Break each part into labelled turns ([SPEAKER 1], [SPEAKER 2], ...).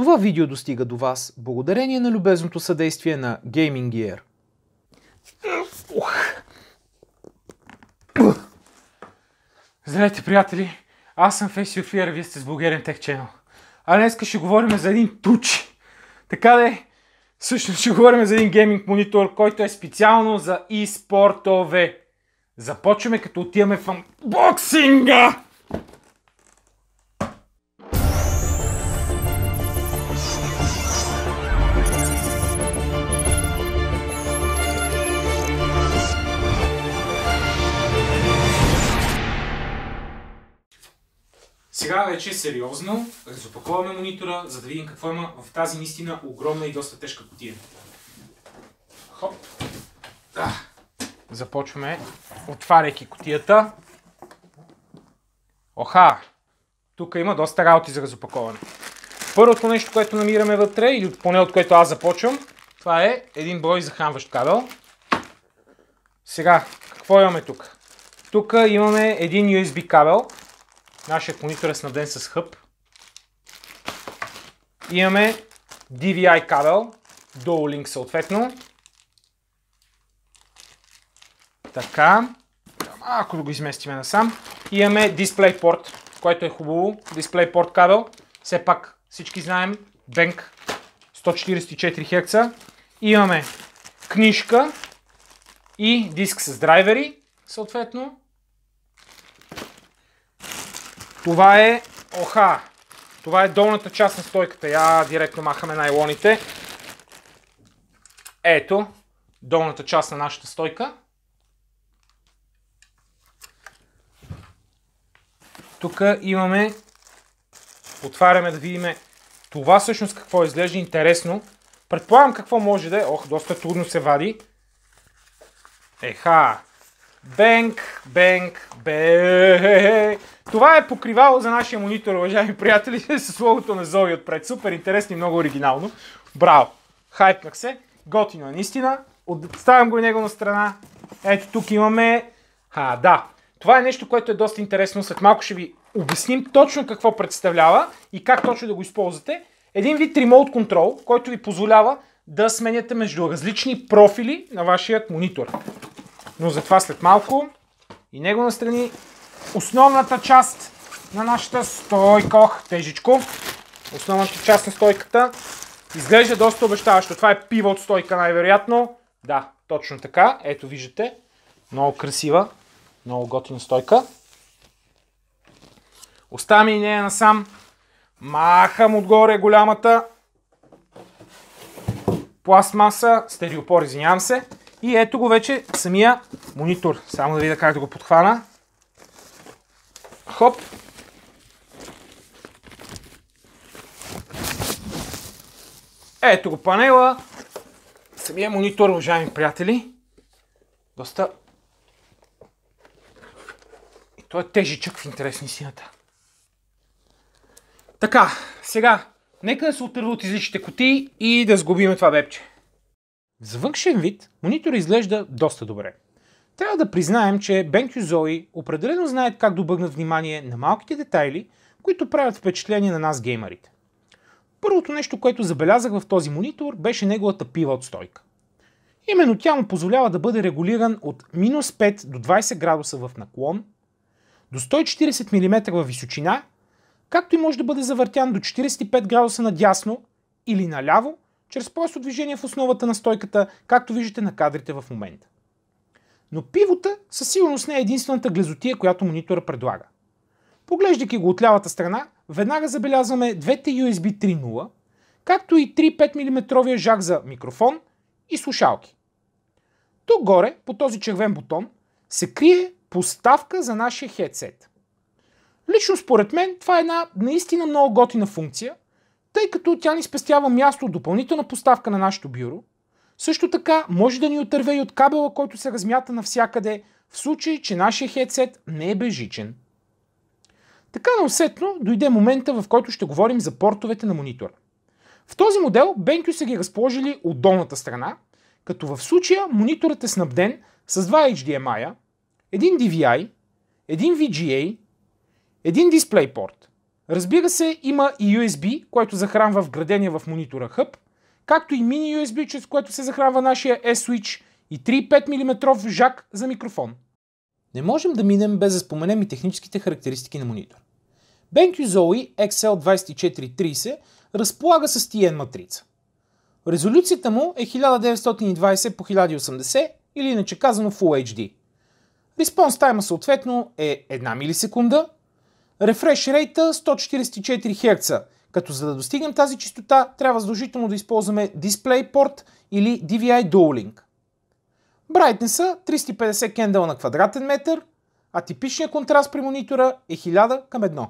[SPEAKER 1] Това видео достига до вас благодарение на любезното съдействие на Gaming Gear. Здравейте, приятели! Аз съм Фейси Офиер, вие сте с Bulgarian Tech Channel. А днес ще говорим за един туч. Така да е, всъщност ще говорим за един гейминг монитор, който е специално за e-спортове. Започваме като отиваме в анбоксинга! Сега вече сериозно разопаковаме монитора, за да видим какво има в тази наистина огромна и доста тежка котия. Хоп! Да. Започваме, отваряйки котията. Оха! Тук има доста работи за разопаковане. Първото нещо, което намираме вътре, или поне от което аз започвам, това е един брой захранващ кабел. Сега, какво имаме тук? Тук имаме един USB кабел, Нашия монитор е снабден с хъб. Имаме DVI кабел, долу линк съответно. Така. Ако да го изместиме насам. Имаме DisplayPort, което е хубаво. DisplayPort кабел. Все пак всички знаем. Bank 144 хекса. Имаме книжка и диск с драйвери, съответно. Това е оха. Това е долната част на стойката. Я директно махаме найлоните. Ето, долната част на нашата стойка. Тук имаме, отваряме да видим това всъщност какво изглежда интересно. Предполагам какво може да е. Ох, доста трудно се вади. Еха, Бенг, Бенг, бе. Това е покривало за нашия монитор, уважаеми приятели, с логото на зови отпред. Супер интересно и много оригинално. Браво! Хайпнах се. Готино е наистина. Отставям го и него на страна. Ето тук имаме... А, да. Това е нещо, което е доста интересно. След малко ще ви обясним точно какво представлява и как точно да го използвате. Един вид ремоут контрол, който ви позволява да сменяте между различни профили на вашия монитор но за това след малко. И него настрани основната част на нашата стойка. Ох, тежичко. Основната част на стойката. Изглежда доста обещаващо. Това е пиво от стойка най-вероятно. Да, точно така. Ето виждате. Много красива. Много готина стойка. Оставаме и нея насам. Махам отгоре голямата пластмаса, стереопор, извинявам се. И ето го вече самия монитор. Само да видя как да го подхвана. Хоп! Ето го панела. Самия монитор, уважаеми приятели. Доста... И той е тежичък в интересни сината. Така, сега, нека да се отърва от излишните кутии и да сгубим това бепче. За външен вид монитора изглежда доста добре. Трябва да признаем, че BenQ Zoe определено знаят как обърнат внимание на малките детайли, които правят впечатление на нас геймерите. Първото нещо, което забелязах в този монитор, беше неговата пива от стойка. Именно тя му позволява да бъде регулиран от минус 5 до 20 градуса в наклон, до 140 мм в височина, както и може да бъде завъртян до 45 градуса надясно или наляво, чрез просто движение в основата на стойката, както виждате на кадрите в момента. Но пивота със сигурност не е единствената глезотия, която монитора предлага. Поглеждайки го от лявата страна, веднага забелязваме двете USB 3.0, както и 3,5 мм жак за микрофон и слушалки. Тук горе, по този червен бутон, се крие поставка за нашия хедсет. Лично според мен това е една наистина много готина функция, тъй като тя ни спестява място от допълнителна поставка на нашето бюро, също така може да ни отърве и от кабела, който се размята навсякъде, в случай, че нашия хедсет не е бежичен. Така наусетно дойде момента, в който ще говорим за портовете на монитора. В този модел BenQ са ги разположили от долната страна, като в случая мониторът е снабден с два HDMI, един DVI, един VGA, един DisplayPort. Разбира се, има и USB, който захранва вградения в монитора хъб, както и мини USB, чрез което се захранва нашия S-Switch и 3,5 мм жак за микрофон. Не можем да минем без да споменем и техническите характеристики на монитор. BenQ Zoe XL2430 разполага с TN матрица. Резолюцията му е 1920 по 1080 или иначе казано Full HD. Респонс тайма съответно е 1 милисекунда, Рефреш рейта 144 Hz, като за да достигнем тази частота трябва задължително да използваме DisplayPort или DVI Dual Brightness 350 кендъл на квадратен метър, а типичният контраст при монитора е 1000 към 1.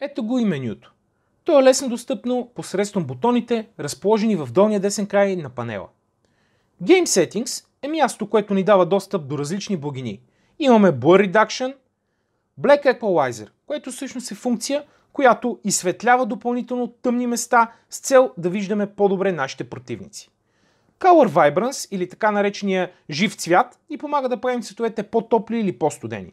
[SPEAKER 1] Ето го и менюто. То е лесно достъпно посредством бутоните, разположени в долния десен край на панела. Game Settings е място, което ни дава достъп до различни богини. Имаме Blur Reduction, Black Equalizer, което всъщност е функция, която изсветлява допълнително тъмни места с цел да виждаме по-добре нашите противници. Color Vibrance или така наречения жив цвят ни помага да правим цветовете по-топли или по-студени.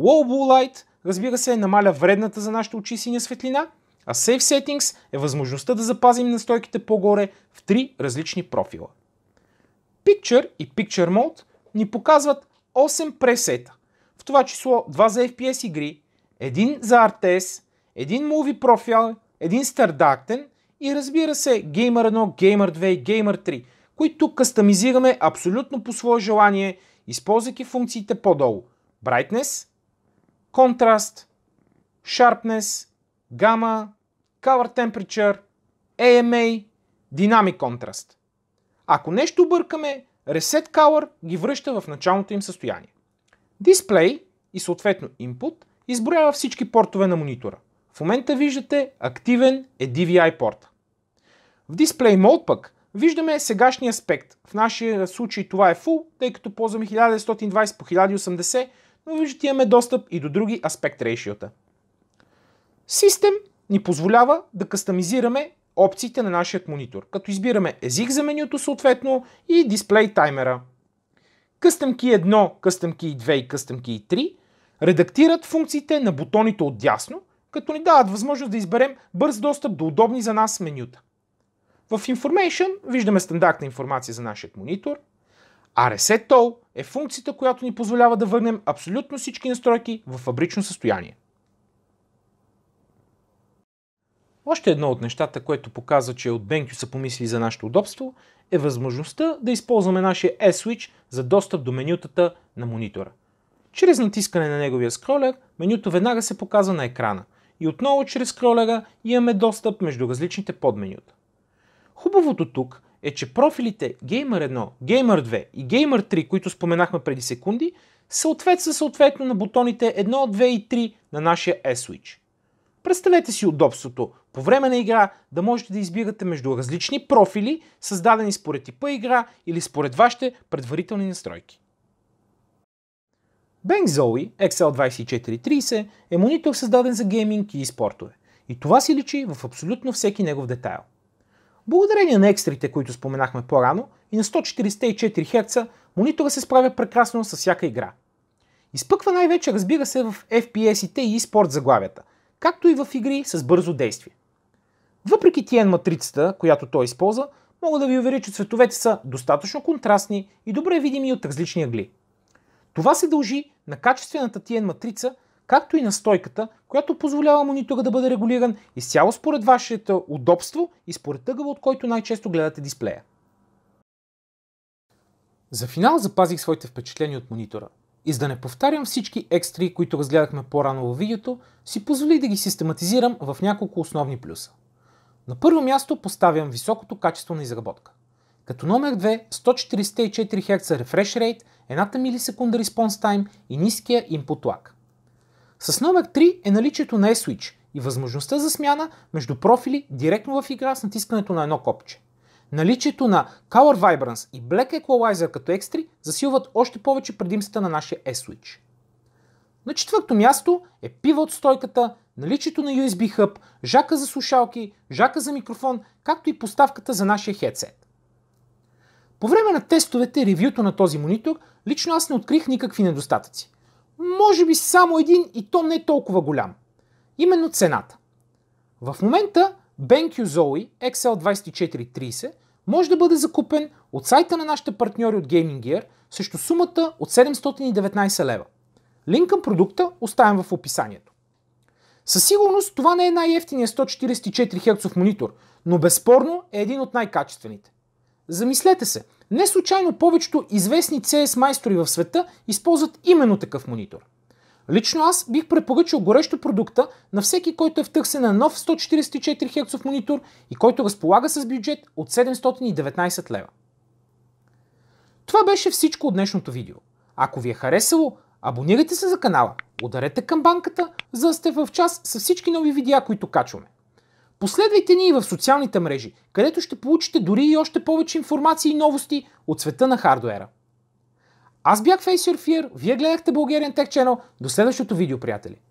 [SPEAKER 1] Low Blue Light разбира се намаля вредната за нашите очи синя светлина, а Safe Settings е възможността да запазим настройките по-горе в три различни профила. Picture и Picture Mode ни показват 8 пресета, в това число два за FPS игри, един за RTS, един Movie профил, един стардактен и разбира се Gamer 1, Gamer 2 и Gamer 3, които кастамизираме абсолютно по свое желание, използвайки функциите по-долу. Brightness, Contrast, Sharpness, Gamma, Color Temperature, AMA, Dynamic Contrast. Ако нещо объркаме, Reset Color ги връща в началното им състояние. Дисплей, и съответно Input изброява всички портове на монитора. В момента виждате активен е DVI порта. В Display Mode пък виждаме сегашния аспект. В нашия случай това е Full, тъй като ползваме 1920 по 1080, но виждате имаме достъп и до други аспект рейшиота. System ни позволява да кастомизираме опциите на нашия монитор, като избираме език за менюто съответно и дисплей таймера. Custom Key 1, Custom Key 2 и Custom Key 3 редактират функциите на бутоните от дясно, като ни дават възможност да изберем бърз достъп до удобни за нас менюта. В Information виждаме стандартна информация за нашия монитор. Reset All е функцията, която ни позволява да върнем абсолютно всички настройки в фабрично състояние. Още едно от нещата, което показва, че от BenQ са помислили за нашето удобство, е възможността да използваме нашия S-Switch за достъп до менютата на монитора. Чрез натискане на неговия скролер, менюто веднага се показва на екрана и отново чрез скролера имаме достъп между различните подменюта. Хубавото тук е, че профилите Gamer 1, Gamer 2 и Gamer 3, които споменахме преди секунди, съответства съответно на бутоните 1, 2 и 3 на нашия S-Switch. Представете си удобството по време на игра да можете да избирате между различни профили, създадени според типа игра или според вашите предварителни настройки. Bang Zoe XL2430 е монитор създаден за гейминг и спортове. И това си личи в абсолютно всеки негов детайл. Благодарение на екстрите, които споменахме по-рано, и на 144 Hz, монитора се справя прекрасно с всяка игра. Изпъква най-вече, разбира се, в FPS-ите и спорт заглавията, както и в игри с бързо действие. Въпреки TN матрицата, която той използва, мога да ви уверя, че цветовете са достатъчно контрастни и добре видими от различни ъгли. Това се дължи на качествената TN матрица, както и на стойката, която позволява монитора да бъде регулиран изцяло според вашето удобство и според ъгъла, от който най-често гледате дисплея. За финал запазих своите впечатления от монитора. И за да не повтарям всички екстри, които разгледахме по-рано в видеото, си позволи да ги систематизирам в няколко основни плюса. На първо място поставям високото качество на изработка. Като номер 2 144 Hz refresh rate, 1 милисекунда response time и ниския input lag. С номер 3 е наличието на e-switch и възможността за смяна между профили директно в игра с натискането на едно копче. Наличието на Color Vibrance и Black Equalizer като екстри засилват още повече предимствата на нашия S-Switch. На четвърто място е от стойката, наличието на USB хъб, жака за слушалки, жака за микрофон, както и поставката за нашия headset. По време на тестовете и ревюто на този монитор, лично аз не открих никакви недостатъци. Може би само един и то не е толкова голям. Именно цената. В момента BenQ Zoe XL2430 може да бъде закупен от сайта на нашите партньори от Gaming Gear срещу сумата от 719 лева. Линк към продукта оставям в описанието. Със сигурност това не е най-ефтиният 144 Hz монитор, но безспорно е един от най-качествените. Замислете се, не случайно повечето известни CS майстори в света използват именно такъв монитор. Лично аз бих препоръчал горещо продукта на всеки, който е в търсене на нов 144 Hz монитор и който разполага с бюджет от 719 лева. Това беше всичко от днешното видео. Ако ви е харесало, абонирайте се за канала, ударете камбанката, за да сте в час с всички нови видеа, които качваме. Последвайте ни и в социалните мрежи, където ще получите дори и още повече информации и новости от света на хардуера. Аз бях Face Your Fear, вие гледахте Bulgarian Tech Channel. До следващото видео, приятели!